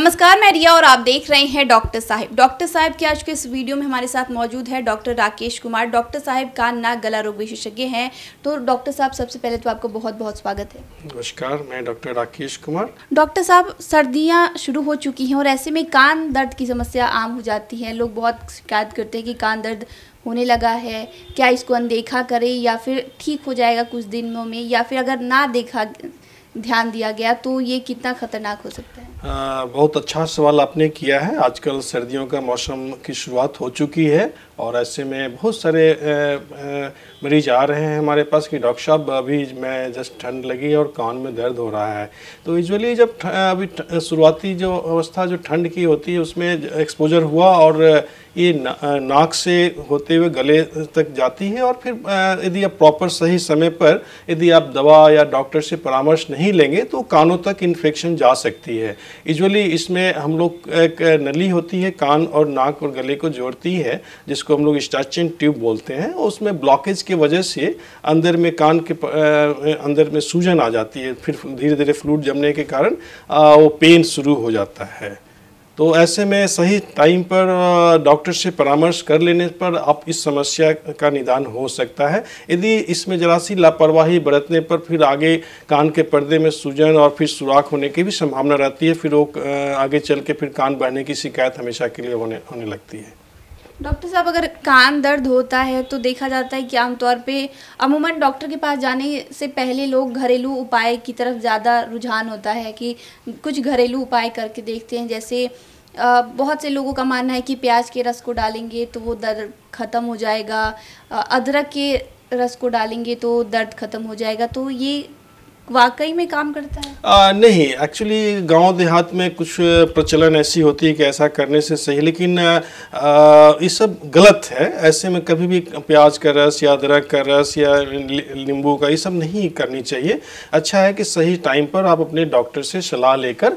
नमस्कार मैं रिया और आप देख रहे हैं डॉक्टर साहिब डॉक्टर साहब के आज के इस वीडियो में हमारे साथ मौजूद है डॉक्टर राकेश कुमार डॉक्टर साहब कान नाक गला रोग विशेषज्ञ हैं तो डॉक्टर साहब सबसे पहले तो आपको बहुत बहुत स्वागत है नमस्कार मैं डॉक्टर राकेश कुमार डॉक्टर साहब सर्दियाँ शुरू हो चुकी हैं और ऐसे में कान दर्द की समस्या आम हो जाती है लोग बहुत शिकायत करते हैं कि कान दर्द होने लगा है क्या इसको अनदेखा करें या फिर ठीक हो जाएगा कुछ दिनों में या फिर अगर ना देखा ध्यान दिया गया तो ये कितना खतरनाक हो सकता है आ, बहुत अच्छा सवाल आपने किया है आजकल सर्दियों का मौसम की शुरुआत हो चुकी है और ऐसे में बहुत सारे मरीज आ रहे हैं हमारे पास कि डॉक्टर साहब अभी मैं जस्ट ठंड लगी और कान में दर्द हो रहा है तो यूजली जब अभी शुरुआती जो अवस्था जो ठंड की होती है उसमें एक्सपोजर हुआ और ये ना, नाक से होते हुए गले तक जाती है और फिर यदि आप प्रॉपर सही समय पर यदि आप दवा या डॉक्टर से परामर्श नहीं नहीं लेंगे तो कानों तक इन्फेक्शन जा सकती है यूजली इसमें हम लोग एक नली होती है कान और नाक और गले को जोड़ती है जिसको हम लोग स्टाचिन ट्यूब बोलते हैं उसमें ब्लॉकेज की वजह से अंदर में कान के अंदर में सूजन आ जाती है फिर धीरे धीरे फ्लूड जमने के कारण वो पेन शुरू हो जाता है तो ऐसे में सही टाइम पर डॉक्टर से परामर्श कर लेने पर आप इस समस्या का निदान हो सकता है यदि इसमें जरा सी लापरवाही बरतने पर फिर आगे कान के पर्दे में सूजन और फिर सुराख होने की भी संभावना रहती है फिर वो आगे चल के फिर कान बहने की शिकायत हमेशा के लिए होने होने लगती है डॉक्टर साहब अगर कान दर्द होता है तो देखा जाता है कि आमतौर पे अमूमन डॉक्टर के पास जाने से पहले लोग घरेलू उपाय की तरफ ज़्यादा रुझान होता है कि कुछ घरेलू उपाय करके देखते हैं जैसे बहुत से लोगों का मानना है कि प्याज के रस को डालेंगे तो वो दर्द ख़त्म हो जाएगा अदरक के रस को डालेंगे तो दर्द ख़त्म हो जाएगा तो ये वाकई में काम करता है आ, नहीं एक्चुअली गांव देहात में कुछ प्रचलन ऐसी होती है कि ऐसा करने से सही लेकिन ये सब गलत है ऐसे में कभी भी प्याज का रस या अदरक का रस या नींबू का ये सब नहीं करनी चाहिए अच्छा है कि सही टाइम पर आप अपने डॉक्टर से सलाह लेकर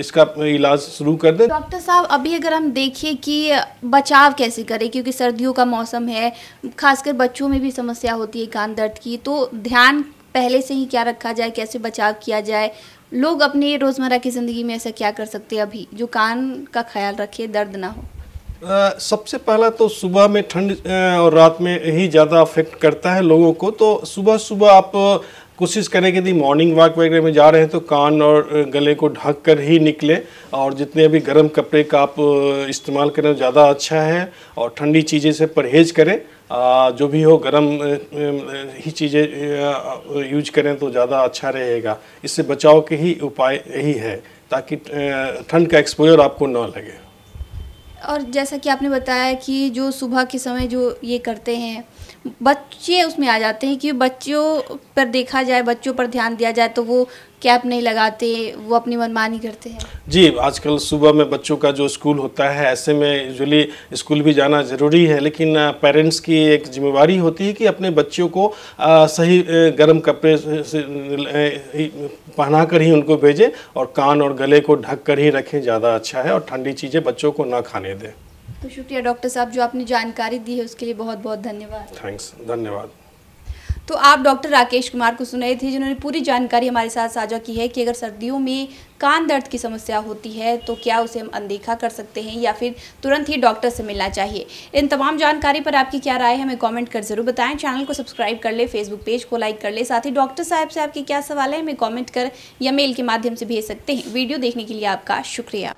इसका इलाज शुरू कर दें डॉक्टर साहब अभी अगर हम देखिए कि बचाव कैसे करें क्योंकि सर्दियों का मौसम है खासकर बच्चों में भी समस्या होती है कान दर्द की तो ध्यान पहले से ही क्या रखा जाए कैसे बचाव किया जाए लोग अपने रोज़मर्रा की ज़िंदगी में ऐसा क्या कर सकते हैं अभी जो कान का ख्याल रखे दर्द ना हो आ, सबसे पहला तो सुबह में ठंड और रात में ही ज़्यादा अफेक्ट करता है लोगों को तो सुबह सुबह आप कोशिश करें कि यदि मॉर्निंग वॉक वगैरह में जा रहे हैं तो कान और गले को ढक कर ही निकले और जितने भी गर्म कपड़े का आप इस्तेमाल करें ज़्यादा अच्छा है और ठंडी चीज़ें से परहेज करें जो भी हो गर्म ही चीज़ें यूज करें तो ज़्यादा अच्छा रहेगा इससे बचाव के ही उपाय यही है ताकि ठंड का एक्सपोजर आपको ना लगे और जैसा कि आपने बताया कि जो सुबह के समय जो ये करते हैं बच्चे उसमें आ जाते हैं कि बच्चों पर देखा जाए बच्चों पर ध्यान दिया जाए तो वो कैप नहीं लगाते वो अपनी मनमानी करते हैं जी आजकल सुबह में बच्चों का जो स्कूल होता है ऐसे में यूजली स्कूल भी जाना ज़रूरी है लेकिन पेरेंट्स की एक जिम्मेवारी होती है कि अपने बच्चों को आ, सही गर्म कपड़े से पहना कर ही उनको भेजें और कान और गले को ढक कर ही रखें ज़्यादा अच्छा है और ठंडी चीज़ें बच्चों को ना खाने दें तो शुक्रिया डॉक्टर साहब जो आपने जानकारी दी है उसके लिए बहुत बहुत धन्यवाद थैंक्स धन्यवाद तो आप डॉक्टर राकेश कुमार को सुनाए थे जिन्होंने पूरी जानकारी हमारे साथ साझा की है कि अगर सर्दियों में कान दर्द की समस्या होती है तो क्या उसे हम अनदेखा कर सकते हैं या फिर तुरंत ही डॉक्टर से मिलना चाहिए इन तमाम जानकारी पर आपकी क्या राय है हमें कमेंट कर जरूर बताएं चैनल को सब्सक्राइब कर ले फेसबुक पेज को लाइक कर ले साथ ही डॉक्टर साहब से आपके क्या सवाल है हमें कॉमेंट कर या मेल के माध्यम से भेज सकते हैं वीडियो देखने के लिए आपका शुक्रिया